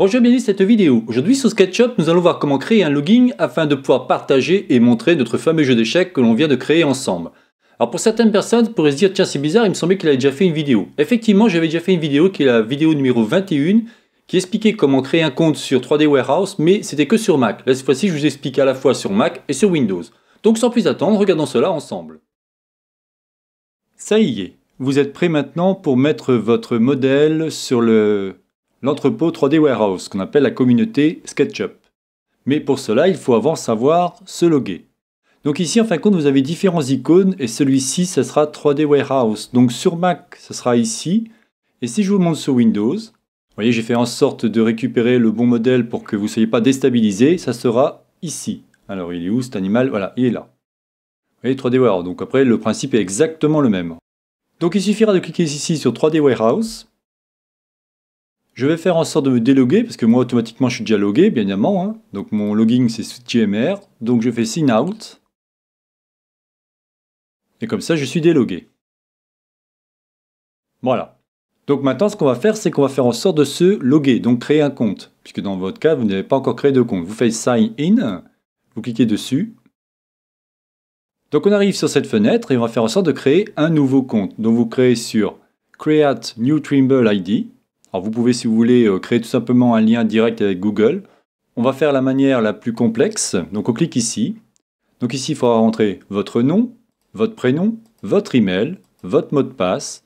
Bonjour, bienvenue cette vidéo. Aujourd'hui sur SketchUp, nous allons voir comment créer un logging afin de pouvoir partager et montrer notre fameux jeu d'échecs que l'on vient de créer ensemble. Alors pour certaines personnes, pourraient se dire tiens c'est bizarre, il me semblait qu'il avait déjà fait une vidéo. Effectivement, j'avais déjà fait une vidéo qui est la vidéo numéro 21 qui expliquait comment créer un compte sur 3D Warehouse, mais c'était que sur Mac. Là cette fois-ci, je vous explique à la fois sur Mac et sur Windows. Donc sans plus attendre, regardons cela ensemble. Ça y est, vous êtes prêt maintenant pour mettre votre modèle sur le l'entrepôt 3D Warehouse qu'on appelle la communauté SketchUp. Mais pour cela, il faut avant savoir se loguer. Donc ici, en fin de compte, vous avez différents icônes et celui-ci, ce sera 3D Warehouse. Donc sur Mac, ce sera ici. Et si je vous montre sur Windows, vous voyez, j'ai fait en sorte de récupérer le bon modèle pour que vous ne soyez pas déstabilisé. Ça sera ici. Alors, il est où cet animal Voilà, il est là. Vous voyez, 3D Warehouse. Donc après, le principe est exactement le même. Donc il suffira de cliquer ici sur 3D Warehouse. Je vais faire en sorte de me déloguer, parce que moi, automatiquement, je suis déjà logué, bien évidemment. Hein. Donc, mon logging c'est GMR. Donc, je fais sign out. Et comme ça, je suis délogué. Voilà. Donc maintenant, ce qu'on va faire, c'est qu'on va faire en sorte de se loguer, donc créer un compte. Puisque dans votre cas, vous n'avez pas encore créé de compte. Vous faites Sign In, vous cliquez dessus. Donc on arrive sur cette fenêtre et on va faire en sorte de créer un nouveau compte. Donc vous créez sur Create New Trimble ID. Alors vous pouvez, si vous voulez, euh, créer tout simplement un lien direct avec Google. On va faire la manière la plus complexe. Donc on clique ici. Donc ici, il faudra rentrer votre nom, votre prénom, votre email, votre mot de passe.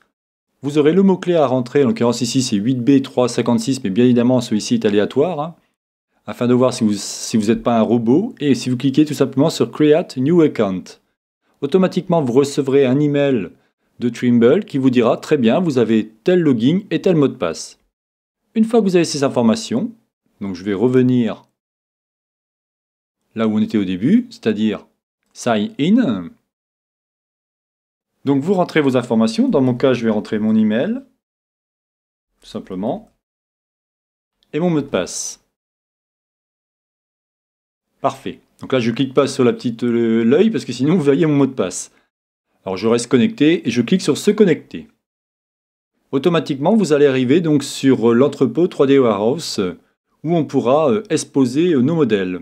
Vous aurez le mot-clé à rentrer. En l'occurrence ici, c'est 8B356, mais bien évidemment, celui-ci est aléatoire. Hein, afin de voir si vous si vous n'êtes pas un robot. Et si vous cliquez tout simplement sur Create New Account. Automatiquement, vous recevrez un email de Trimble qui vous dira très bien, vous avez tel login et tel mot de passe. Une fois que vous avez ces informations, donc je vais revenir là où on était au début, c'est-à-dire sign in. Donc vous rentrez vos informations. Dans mon cas, je vais rentrer mon email, tout simplement, et mon mot de passe. Parfait. Donc là, je clique pas sur la petite euh, l'œil parce que sinon vous voyez mon mot de passe. Alors je reste connecté et je clique sur se connecter. Automatiquement, vous allez arriver donc sur euh, l'entrepôt 3D Warehouse euh, où on pourra euh, exposer nos modèles.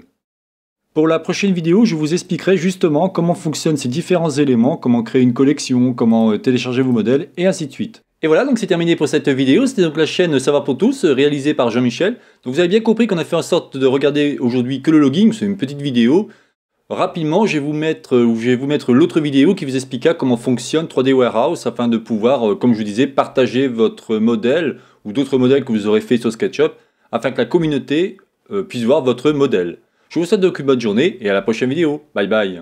Pour la prochaine vidéo, je vous expliquerai justement comment fonctionnent ces différents éléments, comment créer une collection, comment télécharger vos modèles et ainsi de suite. Et voilà, donc c'est terminé pour cette vidéo. C'était donc la chaîne Ça va pour tous, réalisée par Jean-Michel. Donc vous avez bien compris qu'on a fait en sorte de regarder aujourd'hui que le logging, c'est une petite vidéo. Rapidement, je vais vous mettre, euh, mettre l'autre vidéo qui vous expliqua comment fonctionne 3D Warehouse afin de pouvoir, euh, comme je vous disais, partager votre modèle ou d'autres modèles que vous aurez fait sur SketchUp afin que la communauté euh, puisse voir votre modèle. Je vous souhaite donc une bonne journée et à la prochaine vidéo. Bye bye